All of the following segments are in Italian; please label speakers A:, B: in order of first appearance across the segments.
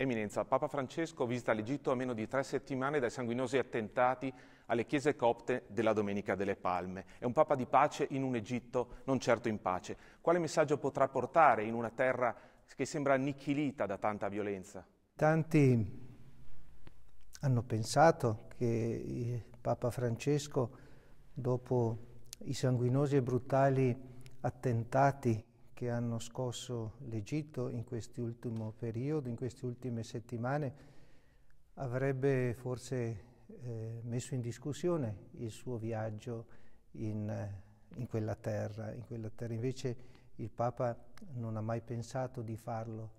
A: Eminenza, Papa Francesco visita l'Egitto a meno di tre settimane dai sanguinosi attentati alle chiese copte della Domenica delle Palme. È un Papa di pace in un Egitto non certo in pace. Quale messaggio potrà portare in una terra che sembra annichilita da tanta violenza?
B: Tanti hanno pensato che Papa Francesco, dopo i sanguinosi e brutali attentati che hanno scosso l'Egitto in questi ultimi periodi, in queste ultime settimane, avrebbe forse eh, messo in discussione il suo viaggio in, eh, in, quella terra, in quella terra. Invece il Papa non ha mai pensato di farlo,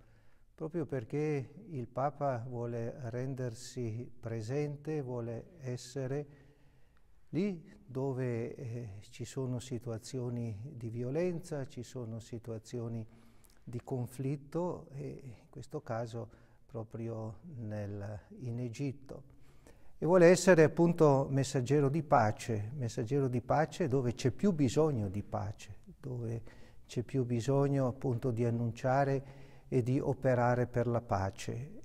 B: proprio perché il Papa vuole rendersi presente, vuole essere lì dove eh, ci sono situazioni di violenza, ci sono situazioni di conflitto e in questo caso proprio nel, in Egitto. E vuole essere appunto messaggero di pace, messaggero di pace dove c'è più bisogno di pace, dove c'è più bisogno appunto di annunciare e di operare per la pace.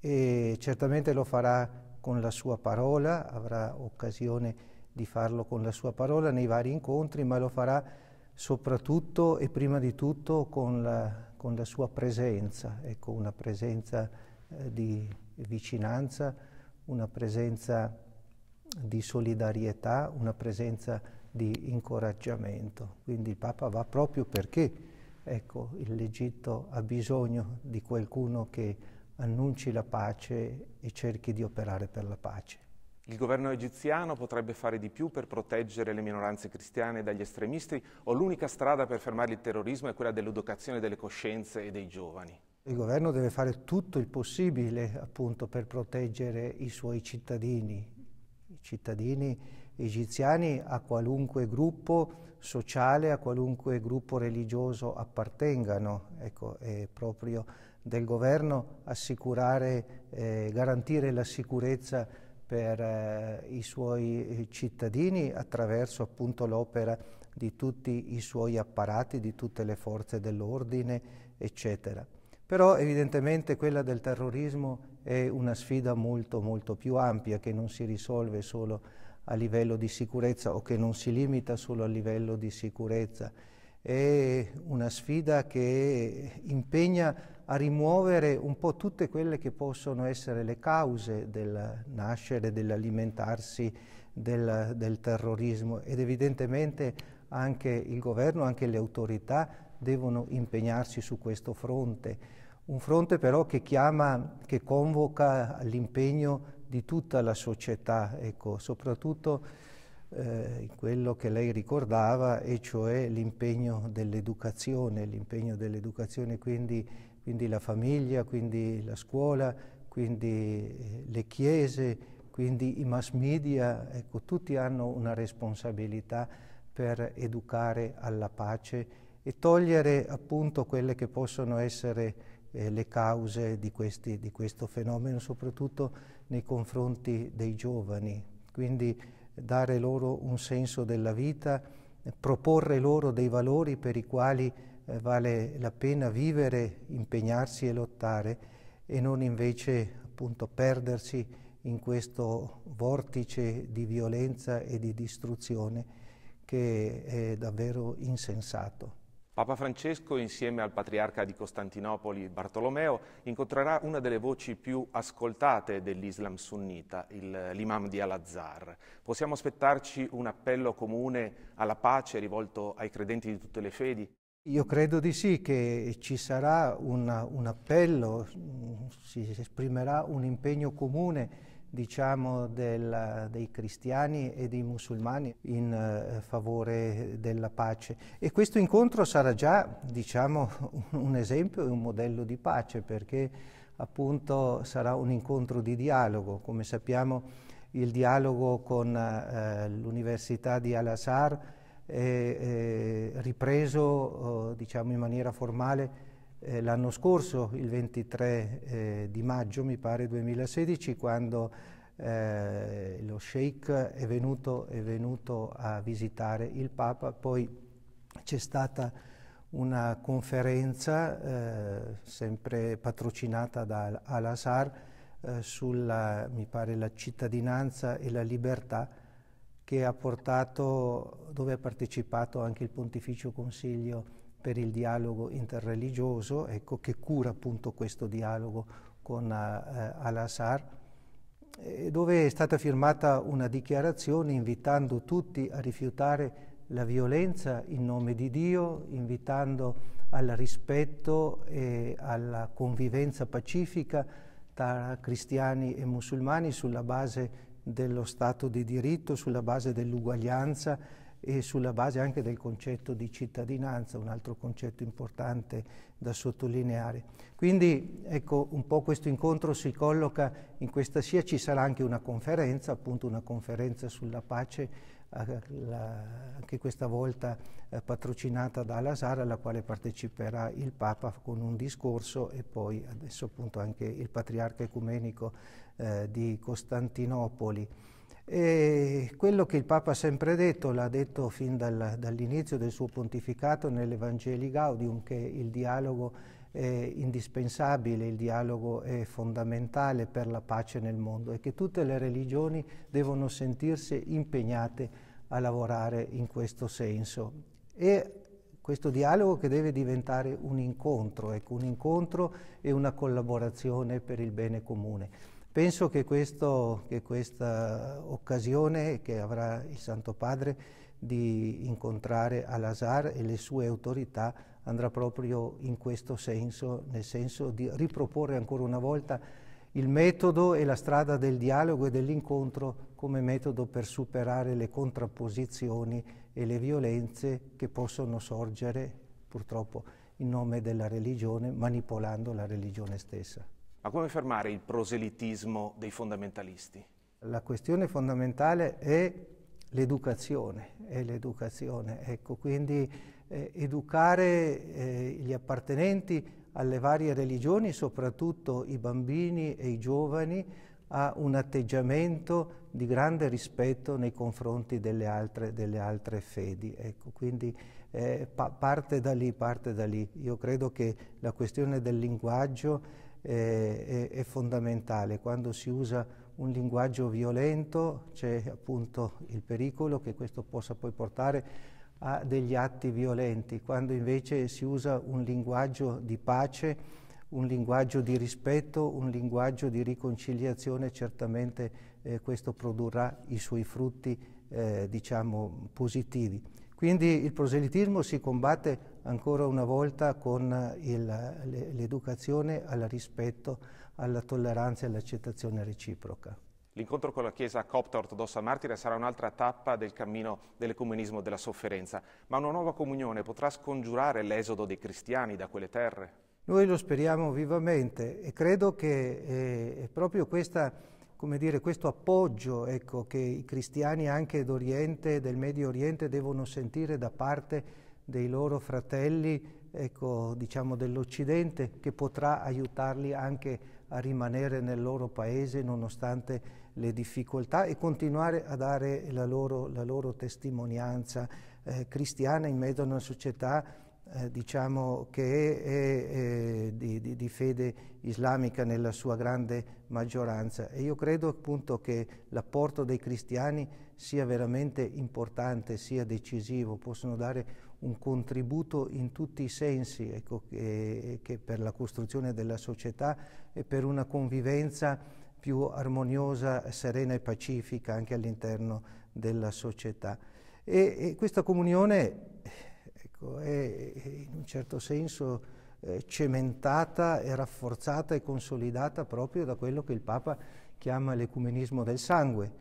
B: E certamente lo farà con la sua parola, avrà occasione di di farlo con la sua parola nei vari incontri, ma lo farà soprattutto e prima di tutto con la, con la sua presenza, ecco, una presenza eh, di vicinanza, una presenza di solidarietà, una presenza di incoraggiamento. Quindi il Papa va proprio perché ecco, l'Egitto ha bisogno di qualcuno che annunci la pace e cerchi di operare per la pace.
A: Il governo egiziano potrebbe fare di più per proteggere le minoranze cristiane dagli estremisti o l'unica strada per fermare il terrorismo è quella dell'educazione delle coscienze e dei giovani?
B: Il governo deve fare tutto il possibile appunto per proteggere i suoi cittadini, i cittadini egiziani a qualunque gruppo sociale, a qualunque gruppo religioso appartengano. Ecco, è proprio del governo assicurare, eh, garantire la sicurezza per eh, i suoi eh, cittadini attraverso appunto l'opera di tutti i suoi apparati, di tutte le forze dell'ordine, eccetera. Però evidentemente quella del terrorismo è una sfida molto molto più ampia che non si risolve solo a livello di sicurezza o che non si limita solo a livello di sicurezza. È una sfida che impegna a rimuovere un po' tutte quelle che possono essere le cause del nascere, dell'alimentarsi del, del terrorismo ed evidentemente anche il governo, anche le autorità devono impegnarsi su questo fronte. Un fronte però che chiama, che convoca l'impegno di tutta la società, ecco, soprattutto eh, quello che lei ricordava, e cioè l'impegno dell'educazione, l'impegno dell'educazione quindi, quindi, la famiglia, quindi la scuola, quindi eh, le chiese, quindi i mass media, ecco, tutti hanno una responsabilità per educare alla pace e togliere appunto quelle che possono essere eh, le cause di, questi, di questo fenomeno, soprattutto nei confronti dei giovani. Quindi dare loro un senso della vita, proporre loro dei valori per i quali eh, vale la pena vivere, impegnarsi e lottare e non invece appunto perdersi in questo vortice di violenza e di distruzione che è davvero insensato.
A: Papa Francesco, insieme al patriarca di Costantinopoli Bartolomeo, incontrerà una delle voci più ascoltate dell'Islam sunnita, l'imam di Al-Azhar. Possiamo aspettarci un appello comune alla pace rivolto ai credenti di tutte le fedi?
B: Io credo di sì che ci sarà una, un appello, si esprimerà un impegno comune diciamo, del, dei cristiani e dei musulmani in eh, favore della pace. E questo incontro sarà già diciamo, un esempio e un modello di pace perché appunto sarà un incontro di dialogo. Come sappiamo il dialogo con eh, l'Università di Al-Azhar è, è ripreso eh, diciamo, in maniera formale eh, l'anno scorso, il 23 eh, di maggio, mi pare 2016, quando eh, lo sheikh è venuto, è venuto a visitare il Papa, poi c'è stata una conferenza eh, sempre patrocinata da Al-Azhar eh, sulla, mi pare, la cittadinanza e la libertà che ha portato, dove ha partecipato anche il Pontificio Consiglio per il dialogo interreligioso, ecco, che cura appunto questo dialogo con eh, eh Al-Assad, eh, dove è stata firmata una dichiarazione invitando tutti a rifiutare la violenza in nome di Dio, invitando al rispetto e alla convivenza pacifica tra cristiani e musulmani sulla base dello Stato di diritto, sulla base dell'uguaglianza e sulla base anche del concetto di cittadinanza, un altro concetto importante da sottolineare. Quindi ecco, un po' questo incontro si colloca in questa sia, ci sarà anche una conferenza, appunto una conferenza sulla pace, anche questa volta eh, patrocinata da al alla quale parteciperà il Papa con un discorso e poi adesso appunto anche il Patriarca Ecumenico eh, di Costantinopoli. E quello che il Papa ha sempre detto, l'ha detto fin dal, dall'inizio del suo pontificato nell'Evangeli Gaudium, che il dialogo è indispensabile, il dialogo è fondamentale per la pace nel mondo e che tutte le religioni devono sentirsi impegnate a lavorare in questo senso. E questo dialogo che deve diventare un incontro, ecco, un incontro e una collaborazione per il bene comune. Penso che, questo, che questa occasione che avrà il Santo Padre di incontrare Al-Azhar e le sue autorità andrà proprio in questo senso, nel senso di riproporre ancora una volta il metodo e la strada del dialogo e dell'incontro come metodo per superare le contrapposizioni e le violenze che possono sorgere purtroppo in nome della religione, manipolando la religione stessa.
A: Ma come fermare il proselitismo dei fondamentalisti?
B: La questione fondamentale è l'educazione, è l'educazione. Ecco, quindi eh, educare eh, gli appartenenti alle varie religioni, soprattutto i bambini e i giovani, a un atteggiamento di grande rispetto nei confronti delle altre, delle altre fedi. Ecco, quindi eh, pa parte da lì, parte da lì. Io credo che la questione del linguaggio è, è, fondamentale. Quando si usa un linguaggio violento c'è appunto il pericolo che questo possa poi portare a degli atti violenti. Quando invece si usa un linguaggio di pace, un linguaggio di rispetto, un linguaggio di riconciliazione, certamente eh, questo produrrà i suoi frutti, eh, diciamo, positivi. Quindi il proselitismo si combatte ancora una volta con eh, il, l'educazione al rispetto, alla tolleranza e all'accettazione reciproca.
A: L'incontro con la Chiesa copta ortodossa martire sarà un'altra tappa del cammino dell'ecumenismo e della sofferenza, ma una nuova comunione potrà scongiurare l'esodo dei cristiani da quelle terre?
B: Noi lo speriamo vivamente e credo che eh, proprio questa come dire, questo appoggio ecco, che i cristiani anche d'Oriente e del Medio Oriente devono sentire da parte dei loro fratelli ecco, diciamo dell'Occidente che potrà aiutarli anche a rimanere nel loro paese nonostante le difficoltà e continuare a dare la loro, la loro testimonianza eh, cristiana in mezzo a una società eh, diciamo che è, è di, di, di, fede islamica nella sua grande maggioranza e io credo appunto che l'apporto dei cristiani sia veramente importante, sia decisivo, possono dare un contributo in tutti i sensi ecco, che, che per la costruzione della società e per una convivenza più armoniosa, serena e pacifica anche all'interno della società. E, e questa comunione ecco, è in un certo senso eh, cementata e rafforzata e consolidata proprio da quello che il Papa chiama l'ecumenismo del sangue.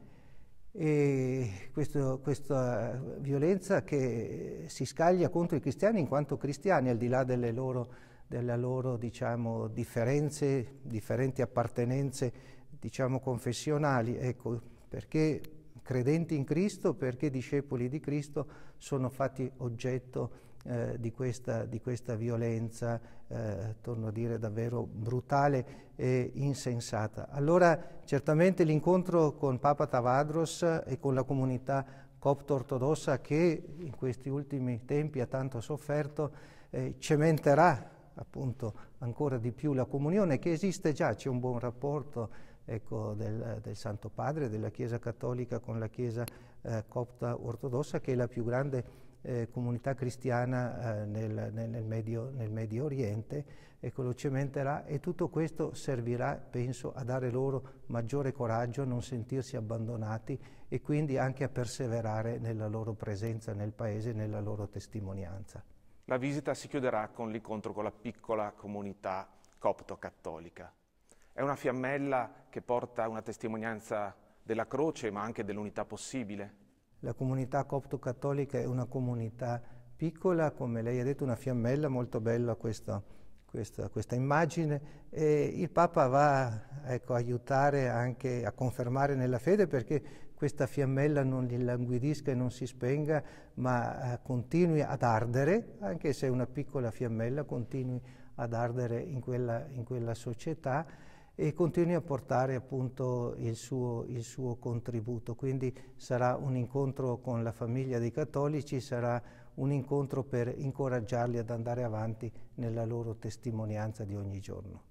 B: E questo, questa violenza che si scaglia contro i cristiani in quanto cristiani, al di là delle loro, delle loro diciamo, differenze, differenti appartenenze diciamo, confessionali, ecco, perché credenti in Cristo, perché discepoli di Cristo sono fatti oggetto di eh, di, questa, di, questa, violenza, eh, torno a dire, davvero brutale e insensata. Allora certamente l'incontro con Papa Tavadros e con la comunità copto-ortodossa che in questi ultimi tempi ha tanto sofferto, eh, cementerà appunto ancora di più la comunione che esiste già, c'è un buon rapporto ecco, del, del, Santo Padre, della Chiesa Cattolica con la Chiesa eh, copta ortodossa che è la più grande eh, comunità cristiana eh, nel, nel, Medio, nel, Medio, Oriente e ecco, lo cementerà e tutto questo servirà, penso, a dare loro maggiore coraggio, a non sentirsi abbandonati e quindi anche a perseverare nella loro presenza nel paese e nella loro testimonianza.
A: La visita si chiuderà con l'incontro con la piccola comunità copto-cattolica. È una fiammella che porta una testimonianza della croce ma anche dell'unità possibile
B: la comunità copto-cattolica è una comunità piccola, come lei ha detto, una fiammella, molto bella questa, questa, questa immagine. E il Papa va ecco, a aiutare anche a confermare nella fede perché questa fiammella non languidisca e non si spenga, ma eh, continui ad ardere, anche se è una piccola fiammella, continui ad ardere in quella, in quella società e continui a portare appunto il suo, il suo contributo. Quindi sarà un incontro con la famiglia dei cattolici, sarà un incontro per incoraggiarli ad andare
A: avanti nella loro testimonianza di ogni giorno.